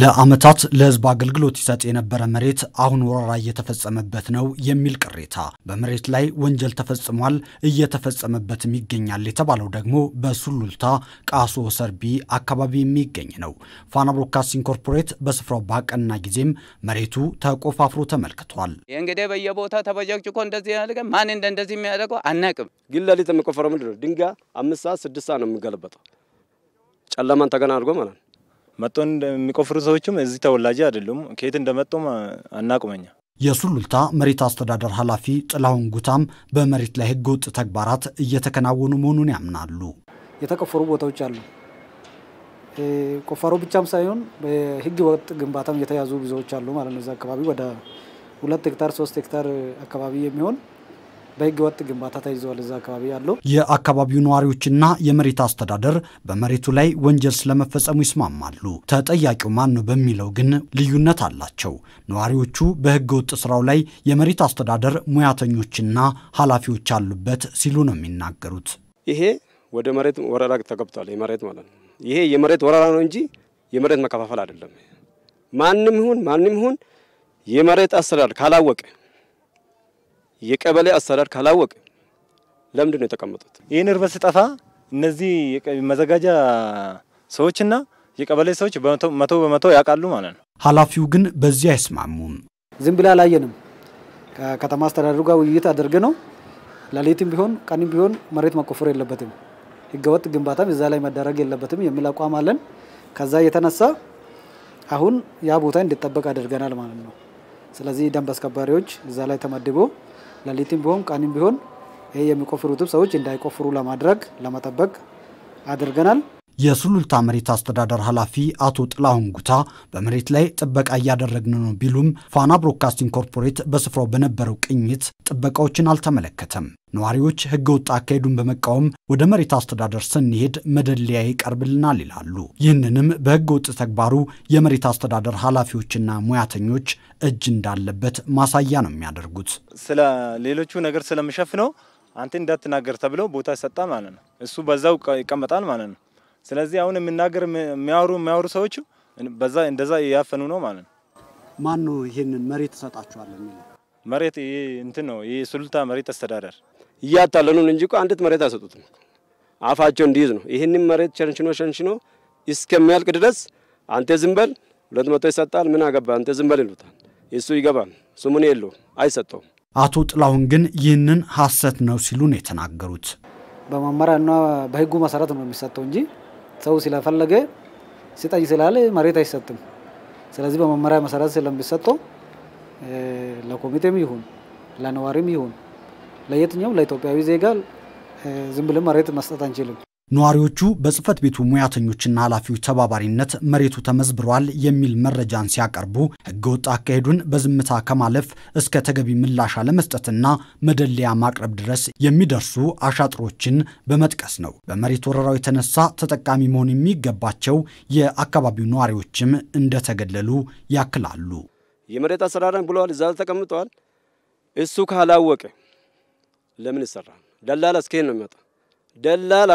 ለዓመታት ለህዝብ አገልግሎት ይሰጥ የነበረ መሬት አሁን ወረራ እየተፈጸመበት ነው የሚል ቅሬታ፣ በመሬት ላይ ወንጀል ተፈጽሟል እየተፈጸመበትም ይገኛል የተባለው ደግሞ በሱሉልታ ቃሶ ሰርቢ አካባቢ የሚገኝ ነው። ፋና ብሮድካስቲንግ ኮርፖሬት በስፍራው ባቀና ጊዜም መሬቱ ተቆፋፍሮ ተመልክቷል። እንግዲህ በየቦታ ተበጨቅጭቆ እንደዚህ ያደርገ ማን እንደ እንደዚህ የሚያደርገው አናቅም። ግን ለሊት የሚቆፈረው ምንድን ነው? ድንጋይ አምስት ሰዓት ስድስት ሰዓት ነው የሚገለበጠው ጨለማን ተገና አድርጎ ማለት ነው መጥቶ የሚቆፍሩ ሰዎችም እዚህ ተወላጅ አይደሉም። ከየት እንደመጡም አናቁመኛ። የሱሉልታ መሬት አስተዳደር ኃላፊ ጥላሁን ጉታም በመሬት ላይ ወጥ ተግባራት እየተከናወኑ መሆኑን ያምናሉ። የተቆፈሩ ቦታዎች አሉ። ቆፋሮ ብቻም ሳይሆን በህግ ወጥ ግንባታም የተያዙ ብዙዎች አሉ ማለት ነው። እዚ አካባቢ ወደ ሁለት ሄክታር ሶስት ሄክታር አካባቢ የሚሆን በህገ ወጥ ግንባታ ተይዘዋል። እዛ አካባቢ ያለው የአካባቢው ነዋሪዎችና የመሬት አስተዳደር በመሬቱ ላይ ወንጀል ስለመፈጸሙ ይስማማሉ። ተጠያቂው ማን ነው በሚለው ግን ልዩነት አላቸው። ነዋሪዎቹ በህገ ወጥ ስራው ላይ የመሬት አስተዳደር ሙያተኞችና ኃላፊዎች አሉበት ሲሉ ነው የሚናገሩት። ይሄ ወደ መሬት ወረራ ተገብቷል። የመሬት ማለት ነው። ይሄ የመሬት ወረራ ነው እንጂ የመሬት መከፋፈል አይደለም። ማንም ይሁን ማንም ይሁን የመሬት አስተዳደር ካላወቀ የቀበሌ አሰራር ካላወቅ ለምንድን ነው የተቀመጡት? ይህን እርበት ስጠፋ እነዚህ መዘጋጃ ሰዎችና የቀበሌ ሰዎች መቶ በመቶ ያውቃሉ ማለት ነው። ኃላፊው ግን በዚህ አይስማሙም። ዝም ብላ አላየንም። ከከተማ አስተዳደሩ ጋር ውይይት አድርገ ነው። ሌሊትም ቢሆን ቀንም ቢሆን መሬት መቆፈር የለበትም፣ ህገወጥ ግንባታም እዛ ላይ መደረግ የለበትም የሚል አቋም አለን። ከዛ የተነሳ አሁን ያ ቦታ እንዲጠበቅ አድርገናል ማለት ነው። ስለዚህ ደንብ አስከባሪዎች እዛ ላይ ተመድቦ ለሊትም ቢሆን ቀንም ቢሆን ይሄ የሚቆፍሩትም ሰዎች እንዳይቆፍሩ ለማድረግ ለመጠበቅ አድርገናል። የሱሉልታ መሬት አስተዳደር ኃላፊ አቶ ጥላሁን ጉታ በመሬት ላይ ጥበቃ እያደረግን ነው ቢሉም ፋና ብሮድካስቲንግ ኮርፖሬት በስፍራው በነበረው ቅኝት ጥበቃዎችን አልተመለከተም። ነዋሪዎች ህገወጥ አካሄዱን በመቃወም ወደ መሬት አስተዳደር ስንሄድ መደለያ ይቀርብልናል ይላሉ። ይህንንም በህገወጥ ተግባሩ የመሬት አስተዳደር ኃላፊዎችና ሙያተኞች እጅ እንዳለበት ማሳያ ነው የሚያደርጉት። ስለ ሌሎቹ ነገር ስለምሸፍነው አንተ እንዳትናገር ተብለው ቦታ ይሰጣል ማለት ነው። እሱ በዛው ይቀመጣል ማለት ነው። ስለዚህ አሁን የምናገር የሚያወሩ የሚያወሩ ሰዎች በዛ እንደዛ እያፈኑ ነው ማለት ነው። ማን ነው ይህንን መሬት ትሰጣችኋል የሚለው? መሬት እንትን ነው ይህ ሱሉልታ መሬት አስተዳደር እያታለኑን እንጂ እኮ አንዲት መሬት አይሰጡትም። አፋቸው እንዲይዝ ነው። ይህንን መሬት ሸንሽኖ ሸንሽኖ እስከሚያልቅ ድረስ አንተ ዝንበል ሁለት መቶ ይሰጣል፣ ምን አገባ አንተ ዝም ይሉታል። እሱ ይገባል፣ ስሙን የለውም፣ አይሰጠውም። አቶ ጥላሁን ግን ይህንን ሀሰት ነው ሲሉ ነው የተናገሩት። በመመሪያና በህጉ መሰረት ነው የሚሰጠው እንጂ ሰው ስለፈለገ ስጠኝ ስላለ መሬት አይሰጥም። ስለዚህ በመመሪያ መሰረት ስለሚሰጠው ለኮሚቴም ይሁን ለነዋሪም ይሁን ለየትኛው ለኢትዮጵያዊ ዜጋ ዝም ብለን መሬት መስጠት አንችልም። ነዋሪዎቹ በጽህፈት ቤቱ ሙያተኞችና ኃላፊዎች ተባባሪነት መሬቱ ተመዝብሯል የሚል መረጃን ሲያቀርቡ ህገወጥ አካሄዱን በዝምታ ከማለፍ እስከ ተገቢ ምላሽ አለመስጠትና መደለያ ማቅረብ ድረስ የሚደርሱ አሻጥሮችን በመጥቀስ ነው። በመሬት ወረራው የተነሳ ተጠቃሚ መሆን የሚገባቸው የአካባቢው ነዋሪዎችም እንደተገለሉ ያክላሉ። የመሬት አሰራረን ብለዋል፣ እዛ ተቀምጠዋል። እሱ ካላወቀ ለምን ይሰራል? ደላላ እስከ ነው የሚመጣ ደላላ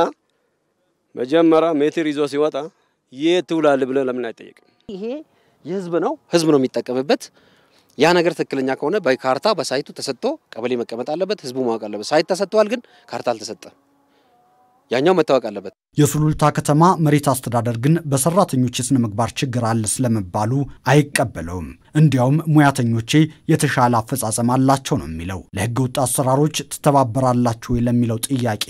መጀመሪያ ሜትር ይዞ ሲወጣ የት ትውላል ብለ ለምን አይጠየቅም? ይሄ የህዝብ ነው፣ ህዝብ ነው የሚጠቀምበት። ያ ነገር ትክክለኛ ከሆነ በካርታ በሳይቱ ተሰጥቶ ቀበሌ መቀመጥ አለበት፣ ህዝቡ ማወቅ አለበት። ሳይት ተሰጥቷል፣ ግን ካርታ አልተሰጠም። ያኛው መታወቅ አለበት። የሱሉልታ ከተማ መሬት አስተዳደር ግን በሰራተኞች የስነ ምግባር ችግር አለ ስለመባሉ አይቀበለውም። እንዲያውም ሙያተኞቼ የተሻለ አፈጻጸም አላቸው ነው የሚለው። ለህገ ወጥ አሰራሮች ትተባበራላችሁ ለሚለው ጥያቄ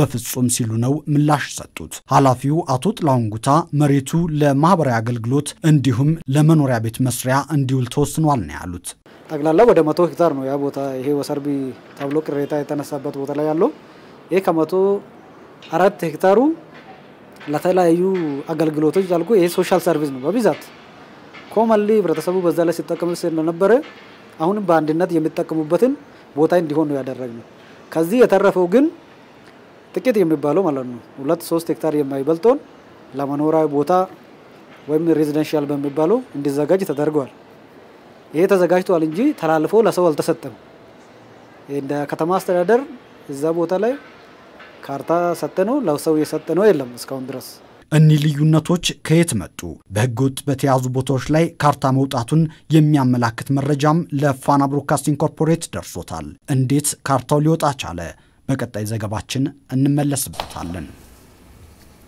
በፍጹም ሲሉ ነው ምላሽ ሰጡት። ኃላፊው አቶ ጥላሁን ጉታ መሬቱ ለማህበራዊ አገልግሎት እንዲሁም ለመኖሪያ ቤት መስሪያ እንዲውል ተወስኗል ነው ያሉት። ጠቅላላ ወደ መቶ ሄክታር ነው ያ ቦታ። ይሄ ወሰርቢ ተብሎ ቅሬታ የተነሳበት ቦታ ላይ ያለው ይህ ከመቶ አራት ሄክታሩ ለተለያዩ አገልግሎቶች ያልኩ ይሄ ሶሻል ሰርቪስ ነው በብዛት ኮመንሊ ህብረተሰቡ በዛ ላይ ሲጠቀም ስለነበረ አሁንም በአንድነት የሚጠቀሙበትን ቦታ እንዲሆን ነው ያደረግነው። ከዚህ የተረፈው ግን ጥቂት የሚባለው ማለት ነው ሁለት ሶስት ሄክታር የማይበልጠውን ለመኖሪያ ቦታ ወይም ሬዚደንሻል በሚባለው እንዲዘጋጅ ተደርገዋል። ይሄ ተዘጋጅቷል እንጂ ተላልፎ ለሰው አልተሰጠም። እንደ ከተማ አስተዳደር እዛ ቦታ ላይ ካርታ ነው ለሰው ነው የለም እስካሁን ድረስ። እኒህ ልዩነቶች ከየት መጡ? በሕገ ወጥ በተያዙ ቦታዎች ላይ ካርታ መውጣቱን የሚያመላክት መረጃም ለፋና ብሮድካስቲንግ ኮርፖሬት ደርሶታል። እንዴት ካርታው ሊወጣ ቻለ? በቀጣይ ዘገባችን እንመለስበታለን።